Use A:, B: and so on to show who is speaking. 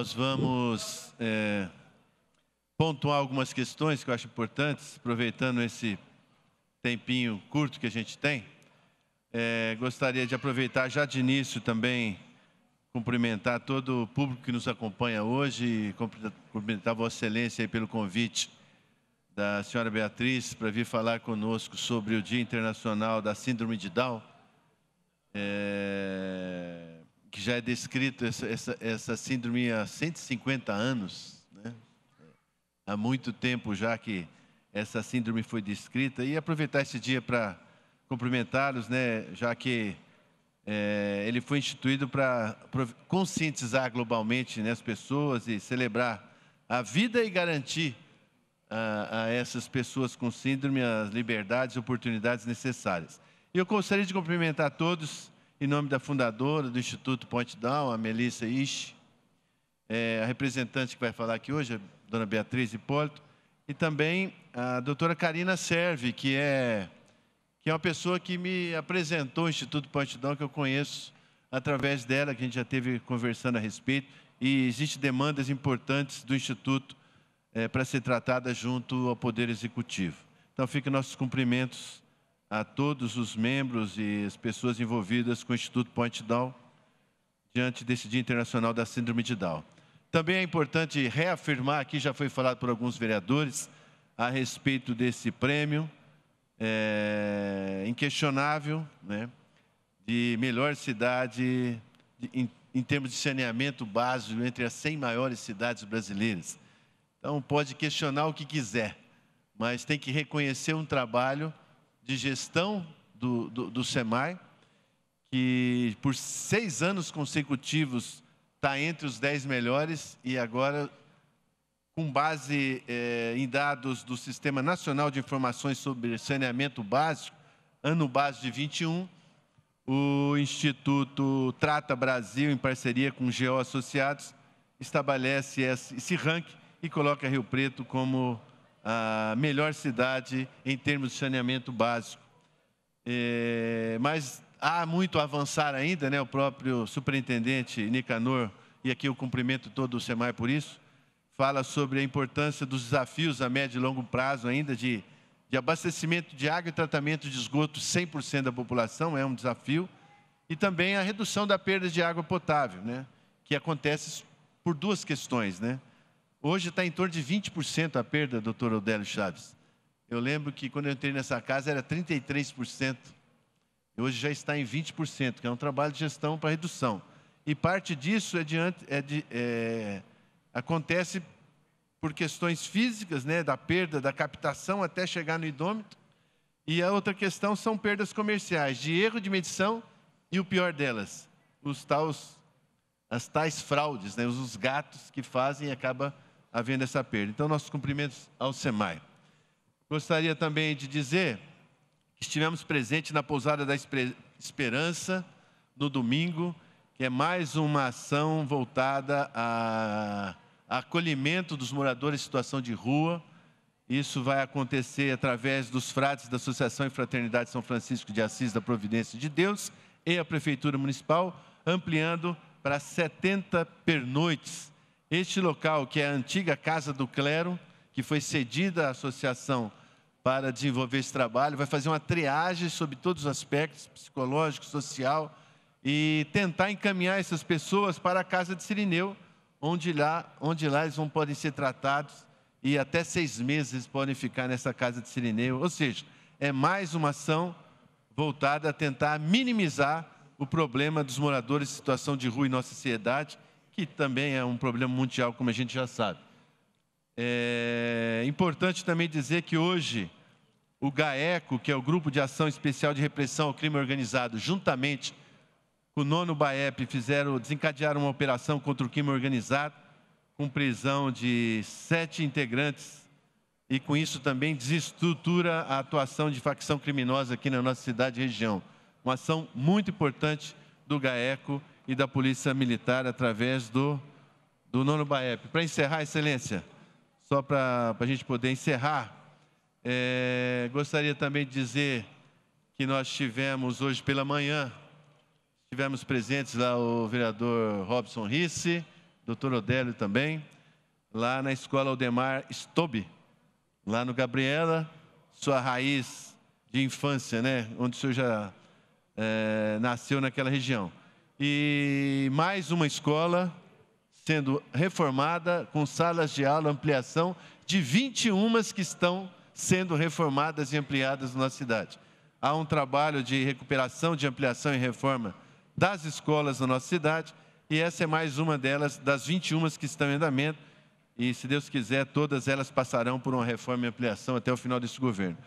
A: nós vamos é, pontuar algumas questões que eu acho importantes, aproveitando esse tempinho curto que a gente tem. É, gostaria de aproveitar já de início também, cumprimentar todo o público que nos acompanha hoje, cumprimentar Vossa Excelência pelo convite da senhora Beatriz para vir falar conosco sobre o Dia Internacional da Síndrome de Down. É, que já é descrito essa, essa, essa síndrome há 150 anos, né? há muito tempo já que essa síndrome foi descrita, e aproveitar esse dia para cumprimentá-los, né? já que é, ele foi instituído para conscientizar globalmente né, as pessoas e celebrar a vida e garantir a, a essas pessoas com síndrome as liberdades e oportunidades necessárias. E Eu gostaria de cumprimentar todos em nome da fundadora do Instituto Ponte Down, a Melissa Ish, é, a representante que vai falar aqui hoje, a dona Beatriz Hipólito, e também a doutora Karina Serve, que é, que é uma pessoa que me apresentou o Instituto Ponte Down, que eu conheço através dela, que a gente já teve conversando a respeito, e existem demandas importantes do Instituto é, para ser tratadas junto ao Poder Executivo. Então, fiquem nossos cumprimentos a todos os membros e as pessoas envolvidas com o Instituto Point Down diante desse Dia Internacional da Síndrome de Down. Também é importante reafirmar, aqui já foi falado por alguns vereadores, a respeito desse prêmio é, inquestionável né, de melhor cidade de, em, em termos de saneamento básico entre as 100 maiores cidades brasileiras. Então, pode questionar o que quiser, mas tem que reconhecer um trabalho de gestão do, do, do SEMAI, que por seis anos consecutivos está entre os dez melhores e agora, com base é, em dados do Sistema Nacional de Informações sobre Saneamento Básico, ano base de 21, o Instituto Trata Brasil, em parceria com o GEO Associados, estabelece esse, ranking e coloca Rio Preto como a melhor cidade em termos de saneamento básico. É, mas há muito a avançar ainda, né? o próprio superintendente Nicanor, e aqui eu cumprimento todo o SEMAI por isso, fala sobre a importância dos desafios a médio e longo prazo ainda de, de abastecimento de água e tratamento de esgoto 100% da população, é um desafio, e também a redução da perda de água potável, né? que acontece por duas questões, né? Hoje está em torno de 20% a perda, doutor Odélio Chaves. Eu lembro que quando eu entrei nessa casa era 33%. E hoje já está em 20%, que é um trabalho de gestão para redução. E parte disso é diante, é de, é, acontece por questões físicas, né, da perda da captação até chegar no idômetro. E a outra questão são perdas comerciais, de erro de medição e o pior delas, os tais, as tais fraudes, né, os gatos que fazem e acaba havendo essa perda. Então, nossos cumprimentos ao SEMAI. Gostaria também de dizer que estivemos presentes na Pousada da Esperança no domingo, que é mais uma ação voltada a, acolhimento dos moradores em situação de rua. Isso vai acontecer através dos frades da Associação e Fraternidade São Francisco de Assis da Providência de Deus e a Prefeitura Municipal, ampliando para 70 pernoites este local, que é a antiga Casa do Clero, que foi cedida à associação para desenvolver esse trabalho, vai fazer uma triagem sobre todos os aspectos psicológico, social e tentar encaminhar essas pessoas para a casa de Sirineu, onde lá, onde lá eles vão, podem ser tratados e até seis meses eles podem ficar nessa casa de Sirineu. Ou seja, é mais uma ação voltada a tentar minimizar o problema dos moradores em situação de rua em nossa sociedade que também é um problema mundial, como a gente já sabe. É importante também dizer que hoje o GAECO, que é o Grupo de Ação Especial de Repressão ao Crime Organizado, juntamente com o nono BAEP, fizeram, desencadearam uma operação contra o crime organizado, com prisão de sete integrantes, e com isso também desestrutura a atuação de facção criminosa aqui na nossa cidade e região. Uma ação muito importante do GAECO e da Polícia Militar através do, do nono BAEP. Para encerrar, Excelência, só para a gente poder encerrar, é, gostaria também de dizer que nós tivemos hoje pela manhã, tivemos presentes lá o vereador Robson Risse, doutor Odélio também, lá na escola Aldemar Stobe, lá no Gabriela, sua raiz de infância, né? onde o senhor já é, nasceu naquela região e mais uma escola sendo reformada, com salas de aula, ampliação de 21 que estão sendo reformadas e ampliadas na nossa cidade. Há um trabalho de recuperação, de ampliação e reforma das escolas na nossa cidade, e essa é mais uma delas, das 21 que estão em andamento, e se Deus quiser, todas elas passarão por uma reforma e ampliação até o final desse governo.